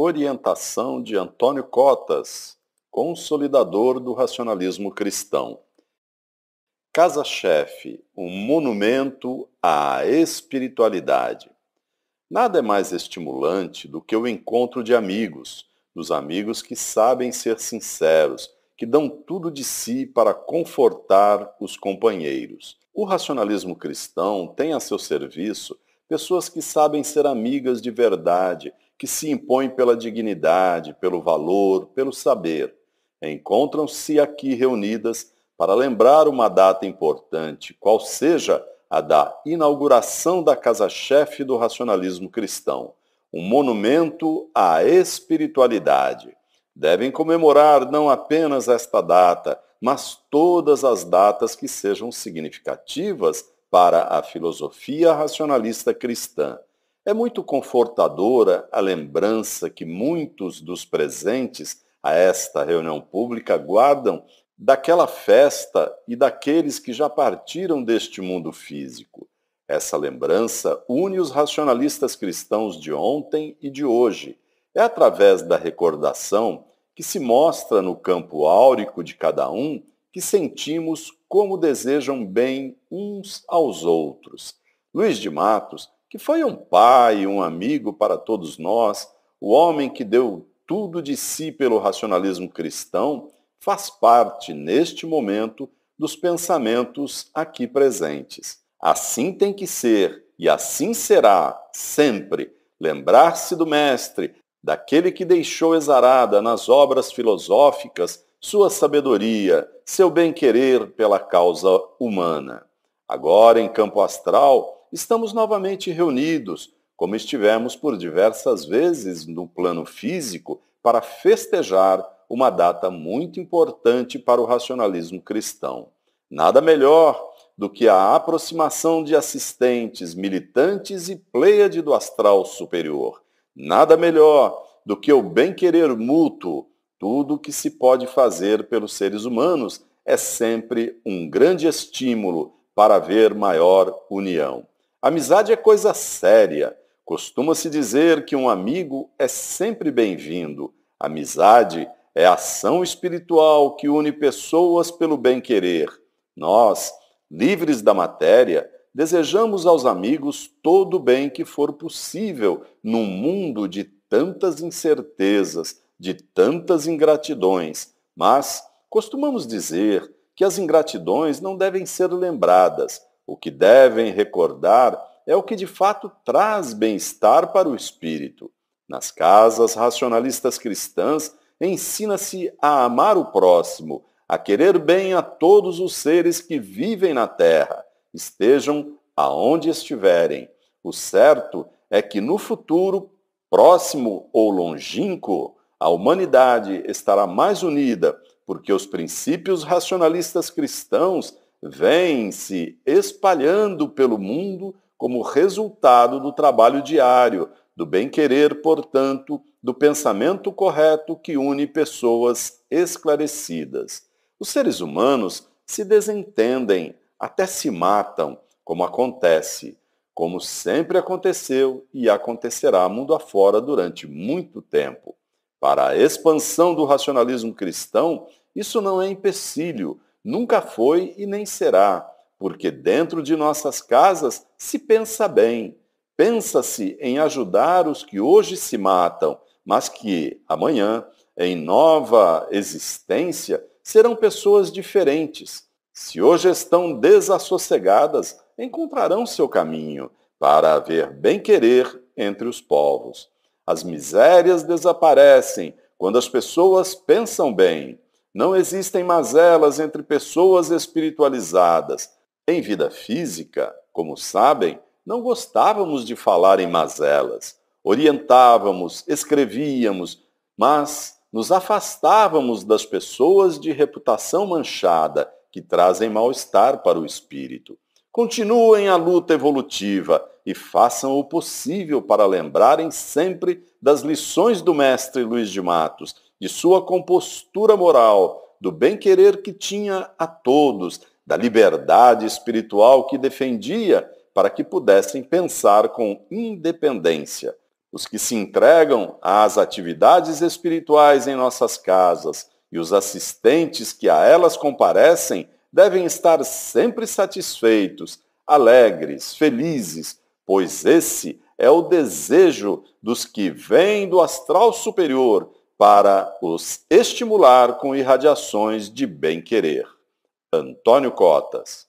Orientação de Antônio Cotas, consolidador do racionalismo cristão. Casa-chefe, um monumento à espiritualidade. Nada é mais estimulante do que o encontro de amigos, dos amigos que sabem ser sinceros, que dão tudo de si para confortar os companheiros. O racionalismo cristão tem a seu serviço pessoas que sabem ser amigas de verdade, que se impõem pela dignidade, pelo valor, pelo saber, encontram-se aqui reunidas para lembrar uma data importante, qual seja a da inauguração da casa-chefe do racionalismo cristão, um monumento à espiritualidade. Devem comemorar não apenas esta data, mas todas as datas que sejam significativas para a filosofia racionalista cristã. É muito confortadora a lembrança que muitos dos presentes a esta reunião pública guardam daquela festa e daqueles que já partiram deste mundo físico. Essa lembrança une os racionalistas cristãos de ontem e de hoje. É através da recordação que se mostra no campo áurico de cada um que sentimos como desejam bem uns aos outros. Luiz de Matos que foi um pai, um amigo para todos nós, o homem que deu tudo de si pelo racionalismo cristão, faz parte, neste momento, dos pensamentos aqui presentes. Assim tem que ser e assim será sempre. Lembrar-se do Mestre, daquele que deixou exarada nas obras filosóficas sua sabedoria, seu bem-querer pela causa humana. Agora, em campo astral, estamos novamente reunidos, como estivemos por diversas vezes no plano físico, para festejar uma data muito importante para o racionalismo cristão. Nada melhor do que a aproximação de assistentes, militantes e de do astral superior. Nada melhor do que o bem-querer mútuo. Tudo o que se pode fazer pelos seres humanos é sempre um grande estímulo para haver maior união. Amizade é coisa séria. Costuma-se dizer que um amigo é sempre bem-vindo. Amizade é ação espiritual que une pessoas pelo bem-querer. Nós, livres da matéria, desejamos aos amigos todo o bem que for possível num mundo de tantas incertezas, de tantas ingratidões. Mas costumamos dizer que as ingratidões não devem ser lembradas, o que devem recordar é o que de fato traz bem-estar para o espírito. Nas casas racionalistas cristãs, ensina-se a amar o próximo, a querer bem a todos os seres que vivem na terra, estejam aonde estiverem. O certo é que no futuro, próximo ou longínquo, a humanidade estará mais unida, porque os princípios racionalistas cristãos vêm se espalhando pelo mundo como resultado do trabalho diário, do bem-querer, portanto, do pensamento correto que une pessoas esclarecidas. Os seres humanos se desentendem, até se matam, como acontece, como sempre aconteceu e acontecerá mundo afora durante muito tempo. Para a expansão do racionalismo cristão, isso não é empecilho, nunca foi e nem será, porque dentro de nossas casas se pensa bem, pensa-se em ajudar os que hoje se matam, mas que amanhã, em nova existência, serão pessoas diferentes. Se hoje estão desassossegadas, encontrarão seu caminho para haver bem-querer entre os povos. As misérias desaparecem quando as pessoas pensam bem. Não existem mazelas entre pessoas espiritualizadas. Em vida física, como sabem, não gostávamos de falar em mazelas. Orientávamos, escrevíamos, mas nos afastávamos das pessoas de reputação manchada que trazem mal-estar para o espírito. Continuem a luta evolutiva e façam o possível para lembrarem sempre das lições do mestre Luiz de Matos de sua compostura moral, do bem-querer que tinha a todos, da liberdade espiritual que defendia para que pudessem pensar com independência. Os que se entregam às atividades espirituais em nossas casas e os assistentes que a elas comparecem devem estar sempre satisfeitos, alegres, felizes, pois esse é o desejo dos que vêm do astral superior para os estimular com irradiações de bem-querer. Antônio Cotas